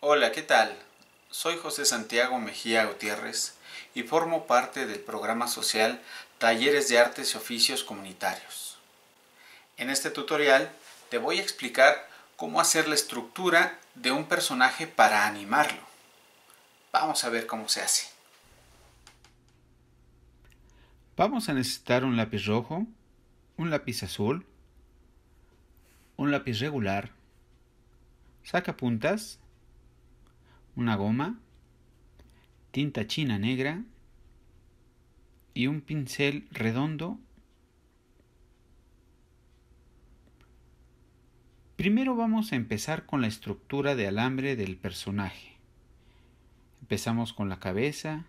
Hola, ¿qué tal? Soy José Santiago Mejía Gutiérrez y formo parte del programa social Talleres de Artes y Oficios Comunitarios. En este tutorial te voy a explicar cómo hacer la estructura de un personaje para animarlo. Vamos a ver cómo se hace. Vamos a necesitar un lápiz rojo, un lápiz azul, un lápiz regular, sacapuntas, una goma, tinta china negra y un pincel redondo. Primero vamos a empezar con la estructura de alambre del personaje. Empezamos con la cabeza,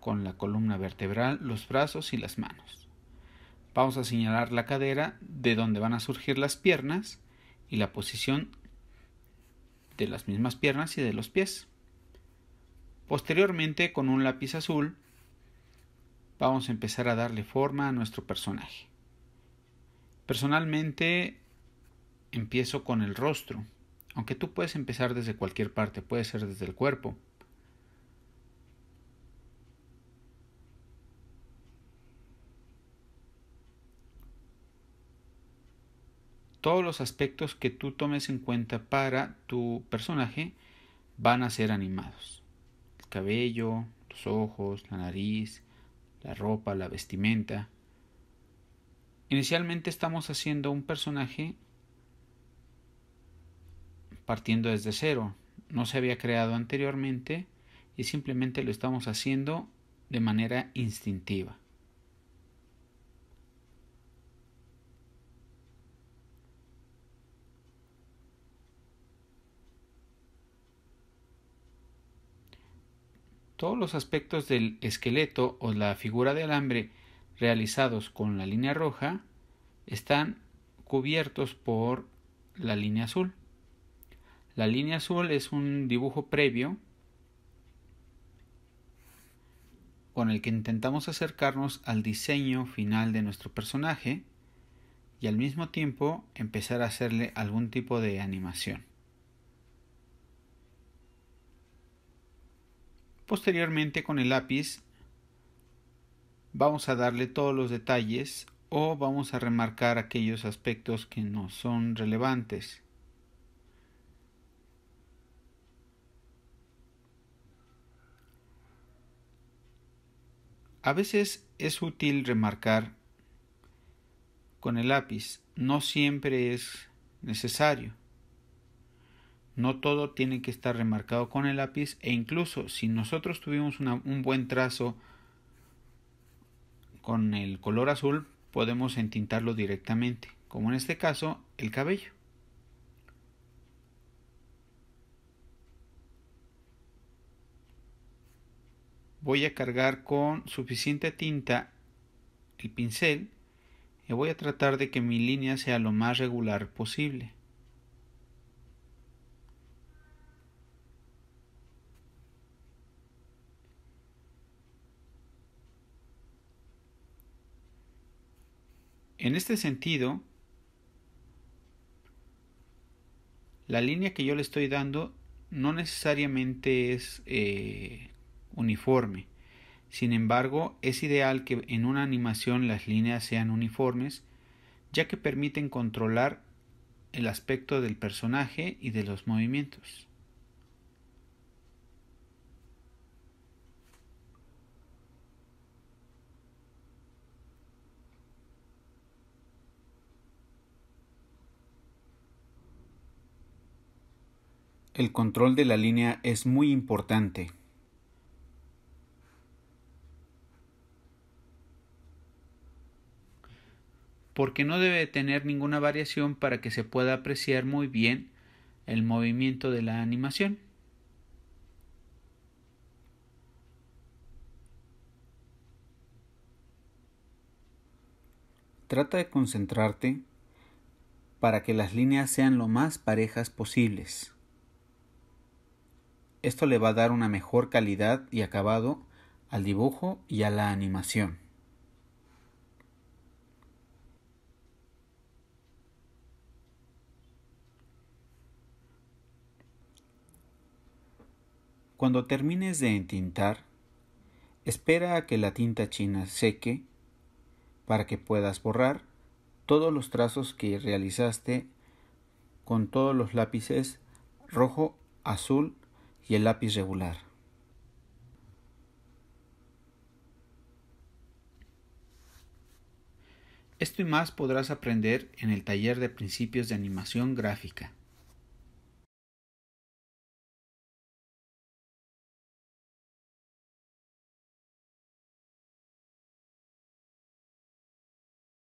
con la columna vertebral, los brazos y las manos. Vamos a señalar la cadera de donde van a surgir las piernas y la posición de las mismas piernas y de los pies. Posteriormente, con un lápiz azul, vamos a empezar a darle forma a nuestro personaje. Personalmente, empiezo con el rostro, aunque tú puedes empezar desde cualquier parte, puede ser desde el cuerpo, todos los aspectos que tú tomes en cuenta para tu personaje van a ser animados. El cabello, los ojos, la nariz, la ropa, la vestimenta. Inicialmente estamos haciendo un personaje partiendo desde cero. No se había creado anteriormente y simplemente lo estamos haciendo de manera instintiva. todos los aspectos del esqueleto o la figura de alambre realizados con la línea roja están cubiertos por la línea azul. La línea azul es un dibujo previo con el que intentamos acercarnos al diseño final de nuestro personaje y al mismo tiempo empezar a hacerle algún tipo de animación. Posteriormente con el lápiz vamos a darle todos los detalles o vamos a remarcar aquellos aspectos que no son relevantes. A veces es útil remarcar con el lápiz, no siempre es necesario. No todo tiene que estar remarcado con el lápiz e incluso si nosotros tuvimos un buen trazo con el color azul podemos entintarlo directamente, como en este caso el cabello. Voy a cargar con suficiente tinta el pincel y voy a tratar de que mi línea sea lo más regular posible. En este sentido, la línea que yo le estoy dando no necesariamente es eh, uniforme. Sin embargo, es ideal que en una animación las líneas sean uniformes, ya que permiten controlar el aspecto del personaje y de los movimientos. el control de la línea es muy importante. porque no debe tener ninguna variación para que se pueda apreciar muy bien el movimiento de la animación. Trata de concentrarte para que las líneas sean lo más parejas posibles. Esto le va a dar una mejor calidad y acabado al dibujo y a la animación. Cuando termines de entintar, espera a que la tinta china seque para que puedas borrar todos los trazos que realizaste con todos los lápices rojo, azul y el lápiz regular. Esto y más podrás aprender en el taller de principios de animación gráfica.